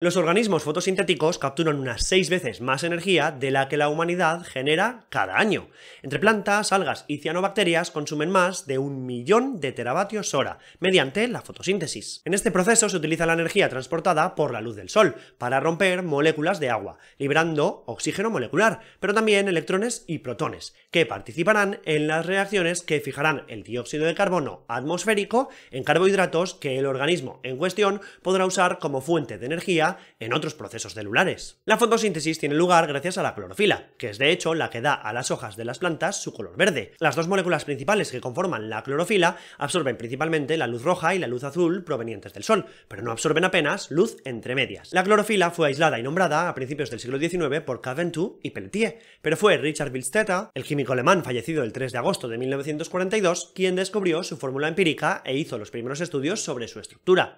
Los organismos fotosintéticos capturan unas seis veces más energía de la que la humanidad genera cada año. Entre plantas, algas y cianobacterias consumen más de un millón de teravatios hora mediante la fotosíntesis. En este proceso se utiliza la energía transportada por la luz del sol para romper moléculas de agua, liberando oxígeno molecular, pero también electrones y protones, que participarán en las reacciones que fijarán el dióxido de carbono atmosférico en carbohidratos que el organismo en cuestión podrá usar como fuente de energía en otros procesos celulares. La fotosíntesis tiene lugar gracias a la clorofila, que es de hecho la que da a las hojas de las plantas su color verde. Las dos moléculas principales que conforman la clorofila absorben principalmente la luz roja y la luz azul provenientes del sol, pero no absorben apenas luz entre medias. La clorofila fue aislada y nombrada a principios del siglo XIX por Caventou y Pelletier, pero fue Richard Willstetter, el químico alemán fallecido el 3 de agosto de 1942, quien descubrió su fórmula empírica e hizo los primeros estudios sobre su estructura.